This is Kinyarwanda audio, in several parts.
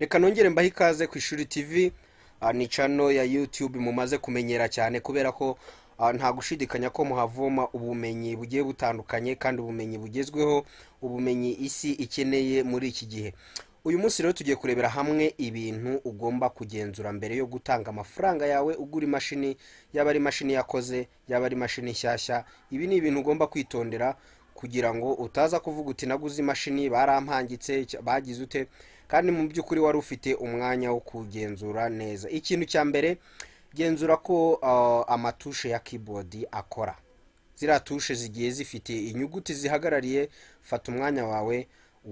reka nongere mbahe ikaze ku ishuri tv ah, ni cano ya youtube mumaze kumenyera cyane kubera ko ah, nta gushidikanya ko muhavoma ubumenyi bugiye butandukanye kandi ubumenyi bugezweho ubumenyi isi ikeneye muri iki gihe uyu munsi rero tugiye kurebera hamwe ibintu ugomba kugenzura mbere yo gutanga amafaranga yawe ugura imashini yaba ari imashini yakoze yaba ari imashini nshyashya ibi ni ibintu ugomba kwitondera kugira ngo utaza kuvuga uti naguze imashini barampangitse bagize ute kandi mu by'ukuri wari ufite umwanya wo kugenzura neza ikintu cya mbere genzura ko uh, amatushe ya keyboard akora ziriya tushe zigiye zifite inyuguti zihagarariye fata umwanya wawe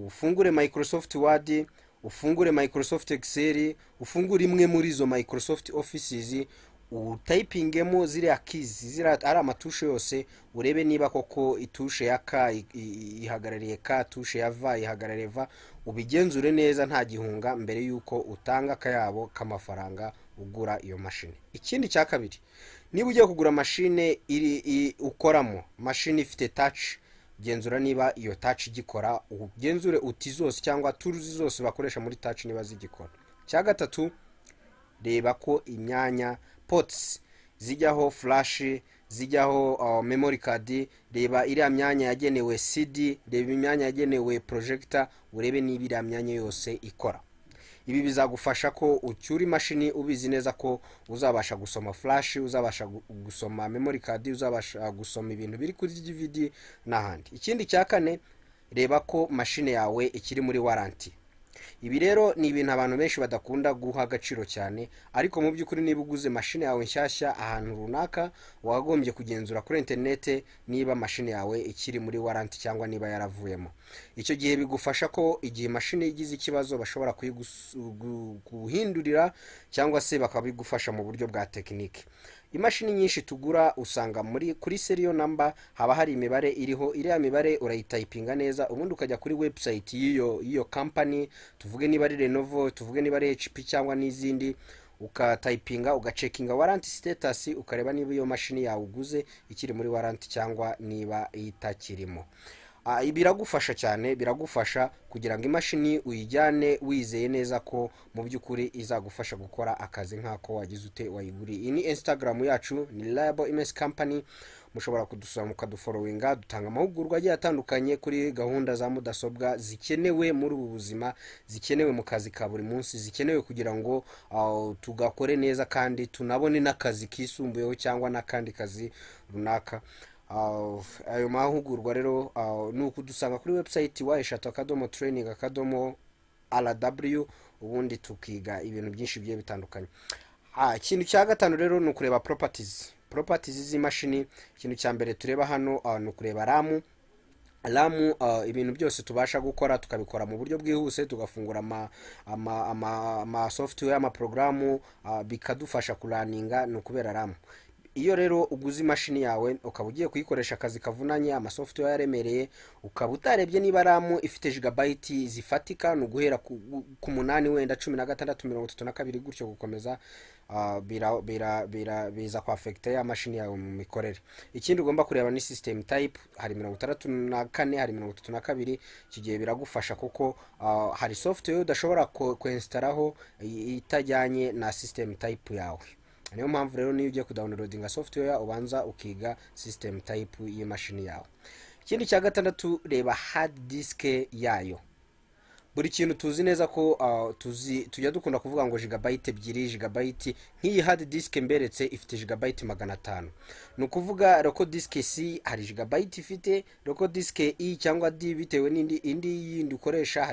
ufungure microsoft word ufungure microsoft excel ufungure imwe muri izo microsoft offices utayipingemo ziriya kizi ari amatushe yose urebe niba koko itushe ya ka ihagarariye ka tushe ya va ihagarariye va ubigenzure neza nta gihunga mbere y'uko utanga akayabo k'amafaranga ugura iyo mashini ikindi cya kabiri niba ugiye kugura mashine ukoramo mashini ifite taci genzura niba iyo taci igikora ugenzure uti zose cyangwa turuzi zose bakoresha muri taci niba zigikora cya gatatu reba ko imyanya potsi zijyaho furashi zijyaho uh, memory card reba iriya myanya yagenewe cd reba imyanya yagenewe projector urebe niba iriya myanya yose ikora ibi bizagufasha ko ucyura imashini ubizi neza ko uzabasha gusoma flash uzabasha gusoma memory card uzabasha gusoma ibintu biri kuri dvd n'ahandi ikindi cya kane reba ko mashine yawe ikiri muri waranti ibi rero ni ibintu abantu benshi badakunda guha agaciro cyane ariko mu by'ukuri niba uguze mashini yawe nshyashya ahantu runaka wagombye kugenzura kuri interinete niba mashini yawe ikiri muri waranti cyangwa niba yaravuyemo icyo gihe bigufasha ko igihe mashini igize ikibazo bashobora kuyiguhindurira cyangwa se bakabigufasha mu buryo bwa tekinike imashini nyinshi tugura usanga muri kuri seriyo namba haba hari imibare iriho iriya mibare urayitayipinga neza ubundi ukajya kuri webusayiti y'iyo kampani tuvuge niba ari renovo tuvuge niba ari hp cyangwa n'izindi ukatayipinga ugacekinga waranti sitetasi ukareba niba iyo mashini yawe uguze ikiri muri waranti cyangwa niba itakirimo Ah, biragufasha cyane biragufasha kugira ngo imashini uyijyane wizeye neza ko mu by'ukuri izagufasha gukora akazi nk'ako wagize ute wayiguriye iyi ni instagram yacu ni labo imesi kampani mushobora kudusura mukaduforowinga dutanga amahugurwa agiye atandukanye kuri gahunda za mudasobwa zikenewe muri ubu buzima zikenewe mu kazi ka buri munsi zikenewe kugira ngo ah, tugakore neza kandi tunabone n'akazi kisumbuyeho cyangwa n'akandi kazi runaka ayo mahugurwa rero ni ukudusanga kuri webusayiti wa eshatu akadomo tereyiningi akadomo aradaburiyu ubundi tukiga ibintu byinshi bigiye bitandukanye ah, ikintu cya gatanu rero ni ukureba poropatizi poropatizi z'imashini ikintu cya mbere tureba hano ah, ni ukureba ramu ramu ah, ibintu byose tubasha gukora tukabikora mu buryo bwihuse tugafungura ama sofutuwe ama bikadufasha kuraninga ni ukubera ramu iyo rero uguze imashini yawe ukaba ugiye kuyikoresha akazi kavunanye amasoftware yaremereye ukaba utarebye niba ramu ifite jigabayiti zifatika ni uguhera ku munani wenda cumi na gatandatu mirongo itatu na kabiri gutyo gukomeza ah, biza kwa ya mashini yawe mu mikorere ikindi ugomba kureba ni sisitemu tayipu hari mirongo itandatu na kane hari mirongo itatu na kabiri iki gihe biragufasha kuko ah, hari software udashobora kwensitaraho itajyanye na sisitemu tayipu yawe niyo mpamvu rero niyo ugiye kudawunirodinga software ubanza ukiga system type y'imashini yawe ikindi cya gatandatu reba hard disk yayo buri kintu tuzi neza ko uh, tuzi tujya dukunda kuvuga ngo jigabayiti ebyiri jigabayiti nk'iyi hadi disike mberetse ifite jigabayiti magana atanu ni ukuvuga roko disike si hari jigabayiti ifite roko disike i cyangwa d bitewe n'indi indi yindi ukoresha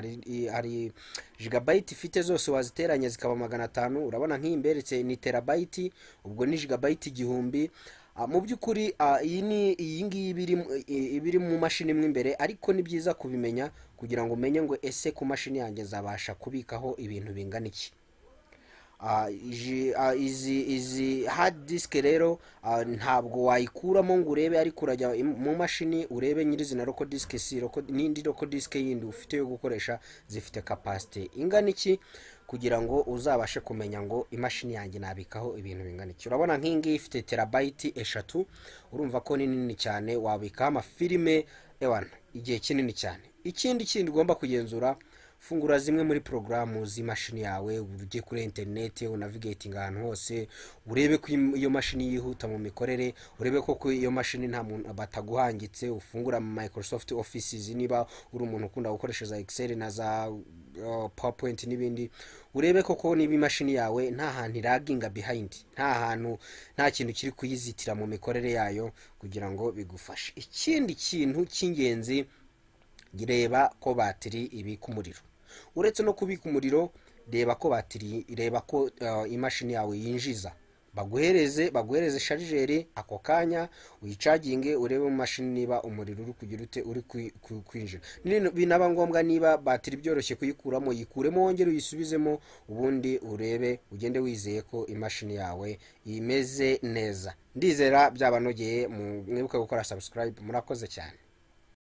hari jigabayiti ifite zose waziteranya zikaba magana atanu urabona nk'iyi mberetse ni terabayiti ubwo ni jigabayiti igihumbi Ah, mu by'ukuri ah, iyi ni iyi ngiyi iba iri mu mashini mo imbere ariko ni byiza kubimenya kugira ngo umenye ngo ese ku mashini yanjye zabasha kubikaho ibintu bingana iki ah, izi izi hard disk rero ntabwo wayikuramo ngo urebe ariko urajya mu mashini urebe nyirizina roko disk si n'indi roko disk yindi ufite yo gukoresha zifite kapasite ingana iki kugira ngo uzabashe kumenya ngo imashini yanjye nabikaho ibintu bingana iki urabona nk'iyi ifite terabayiti eshatu urumva ko ni nini cyane wabikaho amafilime ewana igihe kinini cyane ikindi kindi ugomba kugenzura fungura zimwe muri porogaramu z'imashini yawe ujye kuri interineti unavigatinga ahantu hose urebe ko iyo mashini yihuta mu mikorere urebe ko iyo mashini nta muntu bataguhangitse ufungura microsoft offices niba uri umuntu ukunda gukoresha za excel na za uh, powerpoint n'ibindi urebe koko niba imashini yawe nta hantu iraginga behind nta hantu nta kintu kiri kuyizitira mu mikorere yayo kugira ngo bigufashe ikindi kintu cy'ingenzi reba ko batiri ibika umuriro uretse no kubika umuriro reba ko batiri reba ko eh, imashini yawe yinjiza baguhereze baguhereze sharijeri ako kanya wicaginge urebe mu mashini niba umuriro uri kugira ute uri kwinjira binaba ngombwa niba batiri byoroshye kuyikuramo yikuremo wongere uyisubizemo ubundi urebe ugende wizeye ko imashini yawe imeze neza ndizera byabanogeye mwibuke gukora subscribe murakoze cyane